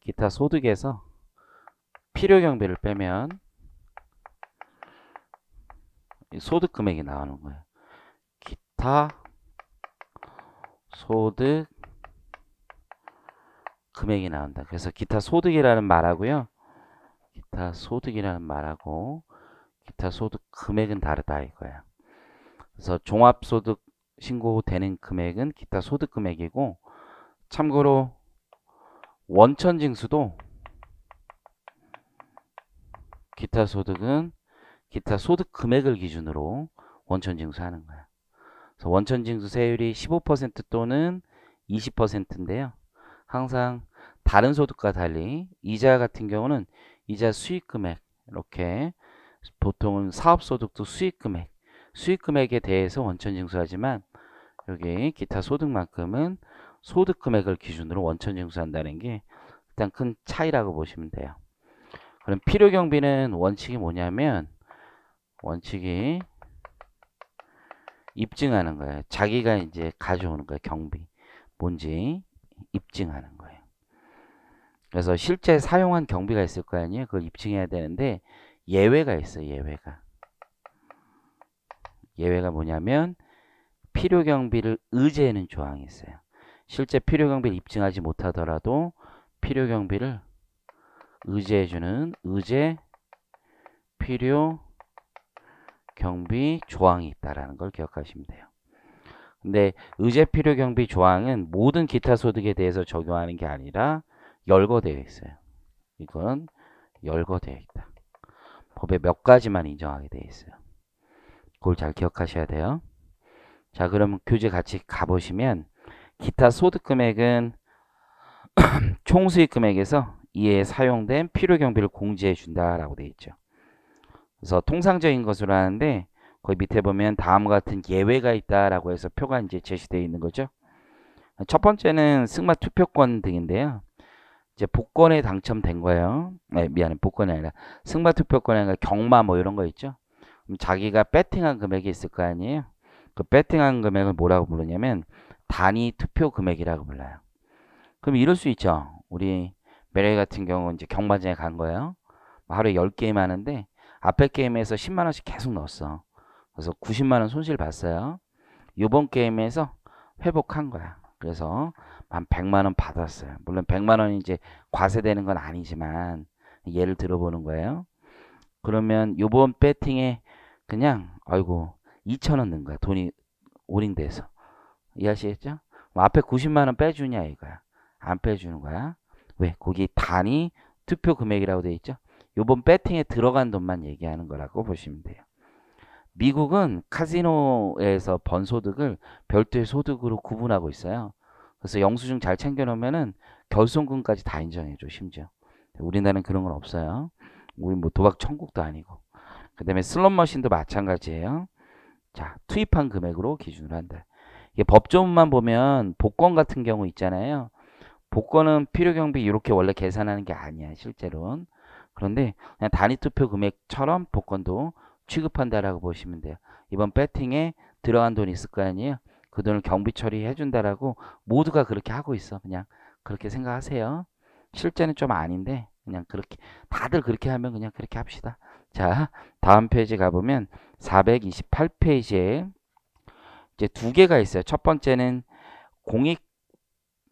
기타 소득에서 필요 경비를 빼면 소득 금액이 나오는 거예요. 기타 소득 금액이 나온다. 그래서 기타 소득이라는 말하고요. 기타 소득이라는 말하고 기타 소득 금액은 다르다 이거야. 그래서 종합소득 신고되는 금액은 기타 소득 금액이고 참고로 원천징수도 기타 소득은 기타 소득 금액을 기준으로 원천징수하는 거야. 그래서 원천징수 세율이 15% 또는 20%인데요. 항상 다른 소득과 달리 이자 같은 경우는 이자 수익 금액 이렇게 보통은 사업 소득도 수익 금액 수익 금액에 대해서 원천징수하지만 여기 기타 소득만큼은 소득 금액을 기준으로 원천 징수한다는 게 일단 큰 차이라고 보시면 돼요. 그럼 필요 경비는 원칙이 뭐냐면 원칙이 입증하는 거예요. 자기가 이제 가져오는 거예요. 경비 뭔지 입증하는 거예요. 그래서 실제 사용한 경비가 있을 거 아니에요. 그걸 입증해야 되는데 예외가 있어요. 예외가. 예외가 뭐냐면 필요 경비를 의제하는 조항이 있어요. 실제 필요경비를 입증하지 못하더라도 필요경비를 의제해주는 의제 필요 경비 조항이 있다라는 걸 기억하시면 돼요. 근데 의제 필요 경비 조항은 모든 기타 소득에 대해서 적용하는 게 아니라 열거되어 있어요. 이건 열거되어 있다. 법에 몇 가지만 인정하게 되어 있어요. 그걸 잘 기억하셔야 돼요. 자, 그럼 교재 같이 가보시면 기타 소득 금액은 총수익 금액에서 이에 사용된 필요 경비를 공제해 준다라고 되어 있죠. 그래서 통상적인 것으로 하는데 거기 밑에 보면 다음과 같은 예외가 있다라고 해서 표가 이제 제시되어 있는 거죠. 첫 번째는 승마 투표권 등인데요. 이제 복권에 당첨된 거예요. 네, 미안해. 복권이 아니라 승마 투표권에 경마 뭐 이런 거 있죠. 그럼 자기가 배팅한 금액이 있을 거 아니에요. 그 배팅한 금액을 뭐라고 부르냐면 단위 투표 금액이라고 불러요. 그럼 이럴 수 있죠. 우리 메레 같은 경우 이제 경마장에 간 거예요. 하루에 10게임 하는데 앞에 게임에서 10만 원씩 계속 넣었어. 그래서 90만 원 손실 봤어요. 요번 게임에서 회복한 거야. 그래서 한 100만 원 받았어요. 물론 100만 원이 이제 과세되는 건 아니지만 예를 들어보는 거예요. 그러면 요번 배팅에 그냥 아이고 2천 원 넣은 거야. 돈이 올인돼서. 이해하시겠죠? 뭐 앞에 90만 원 빼주냐 이거야. 안 빼주는 거야. 왜? 거기 단위 투표 금액이라고 돼 있죠? 요번 배팅에 들어간 돈만 얘기하는 거라고 보시면 돼요. 미국은 카지노에서 번 소득을 별도의 소득으로 구분하고 있어요. 그래서 영수증 잘 챙겨놓으면은 결손금까지 다 인정해줘 심지어. 우리나라는 그런 건 없어요. 우리 뭐 도박 천국도 아니고. 그 다음에 슬롯 머신도 마찬가지예요. 자, 투입한 금액으로 기준으로 한다. 법조문만 보면 복권 같은 경우 있잖아요. 복권은 필요경비 이렇게 원래 계산하는 게 아니야 실제로는. 그런데 그냥 단위투표 금액처럼 복권도 취급한다라고 보시면 돼요. 이번 배팅에 들어간 돈이 있을 거 아니에요. 그 돈을 경비 처리해준다라고 모두가 그렇게 하고 있어. 그냥 그렇게 생각하세요. 실제는 좀 아닌데 그냥 그렇게 다들 그렇게 하면 그냥 그렇게 합시다. 자 다음 페이지 가보면 428페이지에 이제 두 개가 있어요. 첫 번째는 공익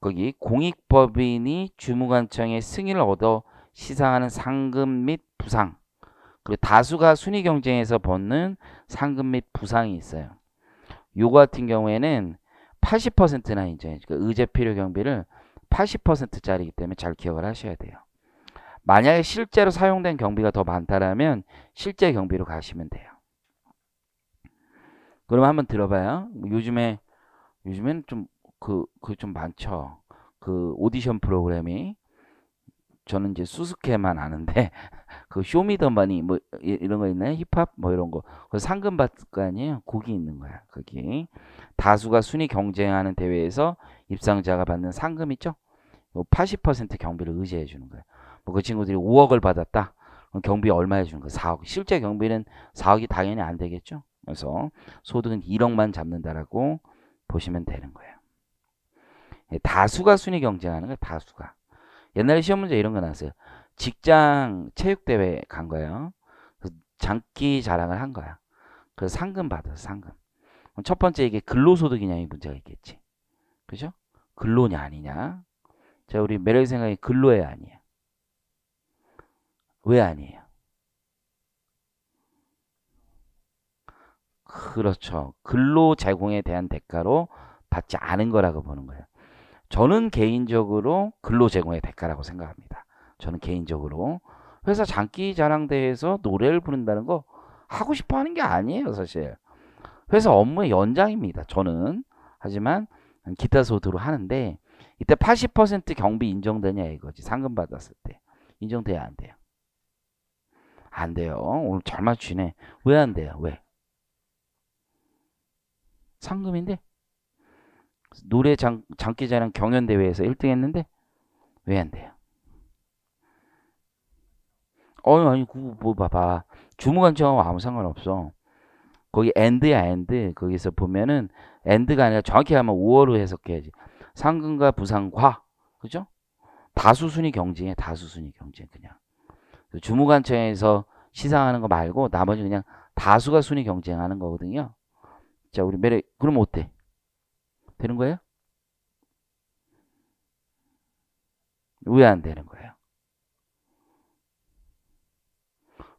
거기 공익법인이 주무관청의 승인을 얻어 시상하는 상금 및 부상 그리고 다수가 순위 경쟁에서 벗는 상금 및 부상이 있어요. 요 같은 경우에는 80%나 인정해 그러니 의제 필요 경비를 80%짜리이기 때문에 잘 기억을 하셔야 돼요. 만약에 실제로 사용된 경비가 더 많다라면 실제 경비로 가시면 돼요. 그럼 한번 들어봐요. 요즘에 요즘엔 좀 그 그좀 그, 그 많죠. 그 오디션 프로그램이 저는 이제 수수께만 아는데 그 쇼미더머니 뭐 이런 거 있나요? 힙합 뭐 이런 거. 그 상금 받을 거 아니에요? 곡이 있는 거야. 거기 다수가 순위 경쟁하는 대회에서 입상자가 받는 상금 있죠? 80% 경비를 의지해 주는 거예요. 뭐 그 친구들이 5억을 받았다. 경비 얼마 해주는 거예요 4억. 실제 경비는 4억이 당연히 안 되겠죠? 그래서 소득은 1억만 잡는다라고 보시면 되는 거예요. 예, 다수가 순위 경쟁하는 거예요. 다수가. 옛날에 시험 문제 이런 거 나왔어요. 직장 체육대회 간 거예요. 장기 자랑을 한 거야. 그래서 상금 받아서 상금. 첫 번째 이게 근로소득이냐 이 문제가 있겠지. 그죠? 근로냐 아니냐. 자 우리 매력의 생각이 근로야 아니야. 왜 아니에요? 그렇죠. 근로 제공에 대한 대가로 받지 않은 거라고 보는 거예요. 저는 개인적으로 근로 제공의 대가라고 생각합니다. 저는 개인적으로 회사 장기 자랑대회에서 노래를 부른다는 거 하고 싶어 하는 게 아니에요, 사실. 회사 업무의 연장입니다. 저는 하지만 기타 소득으로 하는데 이때 80% 경비 인정되냐 이거지. 상금 받았을 때. 인정돼야 안 돼요. 안 돼요. 오늘 잘 맞추네. 왜 안 돼요? 왜? 상금인데 노래 장, 장기자랑 경연대회에서 1등 했는데 왜 안 돼요? 어 아니 그거 뭐 봐봐 주무관청하고 아무 상관없어 거기 엔드야 엔드 end. 거기서 보면은 엔드가 아니라 정확히 하면 5월로 해석해야지 상금과 부상과 그죠? 다수순위 경쟁이야 다수순위 경쟁 그냥 주무관청에서 시상하는 거 말고 나머지 그냥 다수가 순위 경쟁하는 거거든요 자, 우리 매력, 그러면 어때? 되는 거예요? 왜 안 되는 거예요?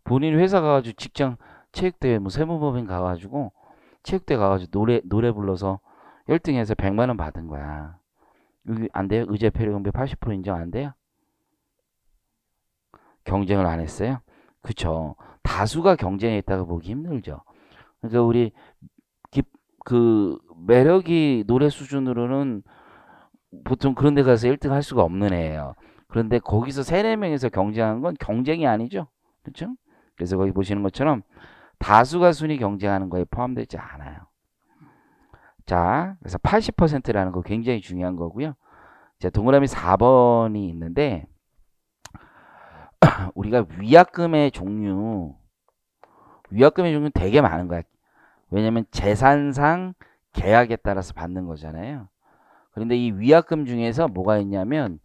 본인 회사 가가지고 직장 체육대회, 뭐 세무법인 가가지고 체육대회 가가지고 노래, 노래 불러서 1등해서 100만원 받은 거야. 여기 안 돼요? 의제 폐력금비 80% 인정 안 돼요? 경쟁을 안 했어요? 그쵸. 다수가 경쟁에 있다고 보기 힘들죠. 그러니까 우리 그 매력이 노래 수준으로는 보통 그런 데 가서 1등 할 수가 없는 애예요. 그런데 거기서 3, 4 명에서 경쟁한 건 경쟁이 아니죠. 그렇죠? 그래서 거기 보시는 것처럼 다수가 순위 경쟁하는 거에 포함되지 않아요. 자, 그래서 80%라는 거 굉장히 중요한 거고요. 자, 동그라미 4번이 있는데 우리가 위약금의 종류 위약금의 종류 되게 많은 거야. 왜냐하면 재산상 계약에 따라서 받는 거잖아요. 그런데 이 위약금 중에서 뭐가 있냐면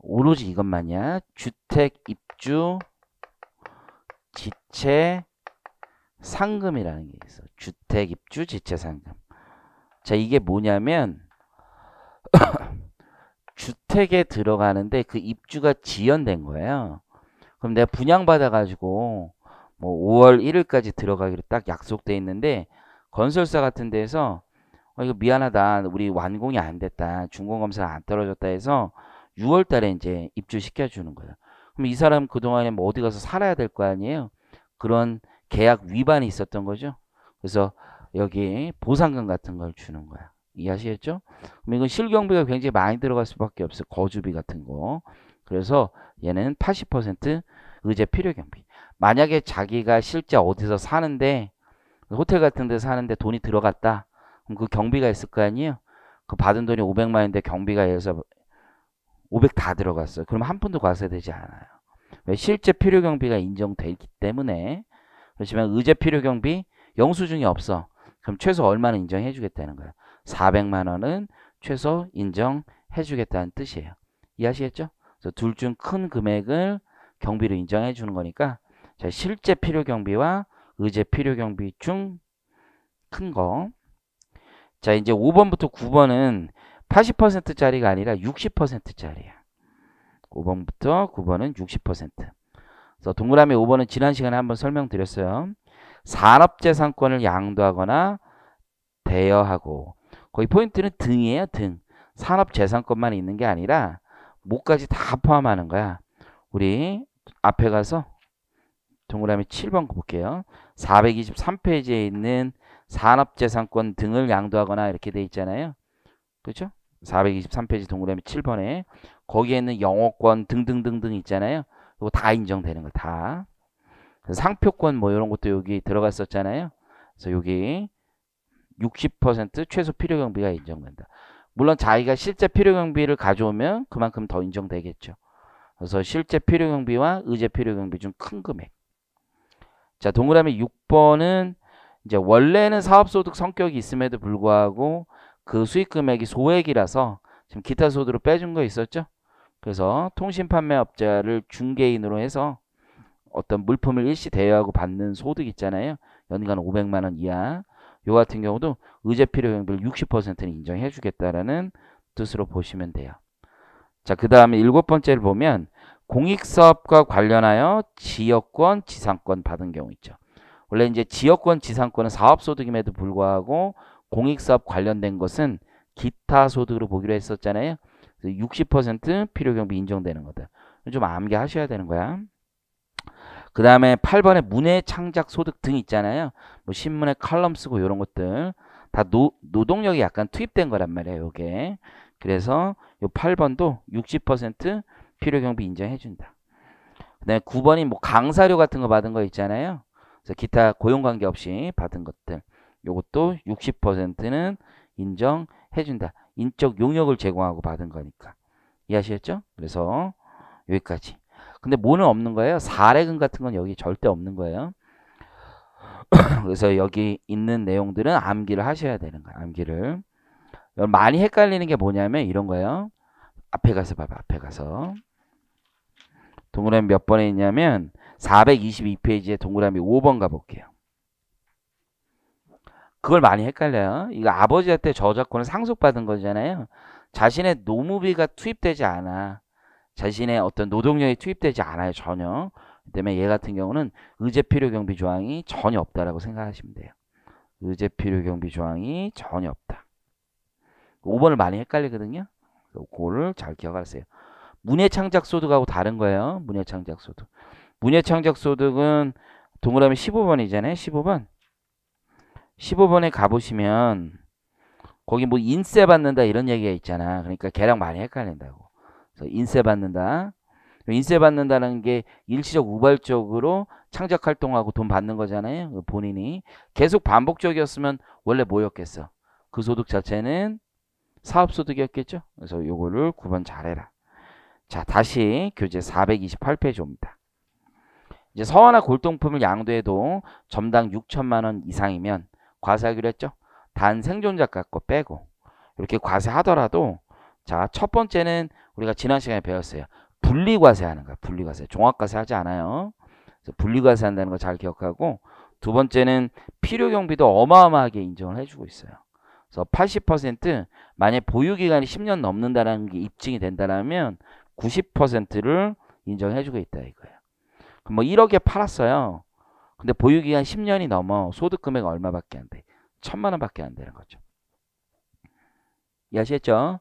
오로지 이것만이야. 주택 입주 지체 상금이라는 게 있어. 주택 입주 지체 상금. 자, 이게 뭐냐면 주택에 들어가는데 그 입주가 지연된 거예요. 그럼 내가 분양받아 가지고 뭐 5월 1일까지 들어가기로 딱 약속돼 있는데 건설사 같은 데에서 어, 이거 미안하다 우리 완공이 안 됐다 준공검사 안 떨어졌다 해서 6월 달에 이제 입주시켜 주는 거예요 그럼 이 사람 그동안에 뭐 어디 가서 살아야 될 거 아니에요 그런 계약 위반이 있었던 거죠 그래서 여기 보상금 같은 걸 주는 거야 이해하시겠죠 그럼 이건 실경비가 굉장히 많이 들어갈 수밖에 없어요 거주비 같은 거 그래서 얘는 80% 의제 필요경비 만약에 자기가 실제 어디서 사는데 호텔 같은 데서 사는데 돈이 들어갔다. 그럼 그 경비가 있을 거 아니에요? 그 받은 돈이 500만인데 경비가 예서 500 다 들어갔어요. 그럼 한 푼도 과세 되지 않아요. 왜? 실제 필요 경비가 인정되기 때문에 그렇지만 의제 필요 경비 영수증이 없어. 그럼 최소 얼마는 인정해 주겠다는 거예요. 400만 원은 최소 인정해 주겠다는 뜻이에요. 이해하시겠죠? 둘 중 큰 금액을 경비로 인정해 주는 거니까 자, 실제 필요 경비와 의제 필요 경비 중 큰 거. 자, 이제 5번부터 9번은 80%짜리가 아니라 60%짜리야. 5번부터 9번은 60%. 그래서 동그라미 5번은 지난 시간에 한번 설명드렸어요. 산업재산권을 양도하거나 대여하고 거기 포인트는 등이에요. 등. 산업재산권만 있는 게 아니라 뭐까지 다 포함하는 거야. 우리 앞에 가서 동그라미 7번 볼게요. 423페이지에 있는 산업재산권 등을 양도하거나 이렇게 돼 있잖아요. 그렇죠? 423페이지 동그라미 7번에 거기에 있는 영어권 등등등등 있잖아요. 이거 다 인정되는 거 다. 상표권 뭐 이런 것도 여기 들어갔었잖아요. 그래서 여기 60% 최소 필요 경비가 인정된다. 물론 자기가 실제 필요 경비를 가져오면 그만큼 더 인정되겠죠. 그래서 실제 필요 경비와 의제 필요 경비 중 큰 금액. 자, 동그라미 6번은 이제 원래는 사업소득 성격이 있음에도 불구하고 그 수익금액이 소액이라서 지금 기타 소득으로 빼준 거 있었죠? 그래서 통신 판매업자를 중개인으로 해서 어떤 물품을 일시 대여하고 받는 소득 있잖아요. 연간 500만 원 이하. 요 같은 경우도 의제 필요 영비를 60%는 인정해 주겠다라는 뜻으로 보시면 돼요. 자, 그 다음에 일곱 번째를 보면 공익사업과 관련하여 지역권, 지상권 받은 경우 있죠. 원래 이제 지역권, 지상권은 사업소득임에도 불구하고 공익사업 관련된 것은 기타 소득으로 보기로 했었잖아요. 60% 필요경비 인정되는 거다. 좀 암기하셔야 되는 거야. 그 다음에 8번에 문예 창작 소득 등 있잖아요. 뭐 신문에 칼럼 쓰고 이런 것들 다 노, 노동력이 약간 투입된 거란 말이에요. 이게 그래서 요 8번도 60% 필요 경비 인정해준다. 그다음에 9번이 뭐 강사료 같은 거 받은 거 있잖아요. 그래서 기타 고용 관계 없이 받은 것들. 요것도 60%는 인정해준다. 인적 용역을 제공하고 받은 거니까. 이해하시겠죠? 그래서 여기까지. 근데 뭐는 없는 거예요? 사례금 같은 건 여기 절대 없는 거예요. 그래서 여기 있는 내용들은 암기를 하셔야 되는 거예요. 암기를. 많이 헷갈리는 게 뭐냐면 이런 거예요. 앞에 가서 봐봐. 앞에 가서. 동그라미 몇 번에 있냐면 422페이지에 동그라미 5번 가볼게요. 그걸 많이 헷갈려요. 이거 아버지한테 저작권을 상속받은 거잖아요. 자신의 노무비가 투입되지 않아. 자신의 어떤 노동력이 투입되지 않아요. 전혀. 그 때문에 얘 같은 경우는 의제 필요 경비 조항이 전혀 없다라고 생각하시면 돼요. 의제 필요 경비 조항이 전혀 없다. 5번을 많이 헷갈리거든요. 그거를 잘 기억하세요. 문예창작 소득하고 다른 거예요. 문예창작 소득. 문예창작 소득은 동그라미 15번이잖아요. 15번. 15번에 가보시면 거기 뭐 인세 받는다 이런 얘기가 있잖아. 그러니까 걔량 많이 헷갈린다고. 그래서 인세 받는다. 인세 받는다는 게 일시적 우발적으로 창작 활동하고 돈 받는 거잖아요. 그 본인이 계속 반복적이었으면 원래 뭐였겠어? 그 소득 자체는 사업 소득이었겠죠. 그래서 요거를 구분 잘해라. 자, 다시 교재 4 2 8페이지옵니다 이제 서화나 골동품을 양도해도 점당 6천만 원 이상이면 과세하기로 했죠. 단 생존자가 거 빼고 이렇게 과세하더라도 자, 첫 번째는 우리가 지난 시간에 배웠어요. 분리과세하는 거야. 분리과세. 종합과세 하지 않아요. 분리과세 한다는 거 잘 기억하고 두 번째는 필요경비도 어마어마하게 인정을 해주고 있어요. 그래서 80% 만약 보유기간이 10년 넘는다는 게 입증이 된다면 90%를 인정해주고 있다 이거예요. 그럼 뭐 1억에 팔았어요. 근데 보유기간 10년이 넘어 소득금액 얼마밖에 안 돼? 천만 원밖에 안 되는 거죠. 이해하시겠죠?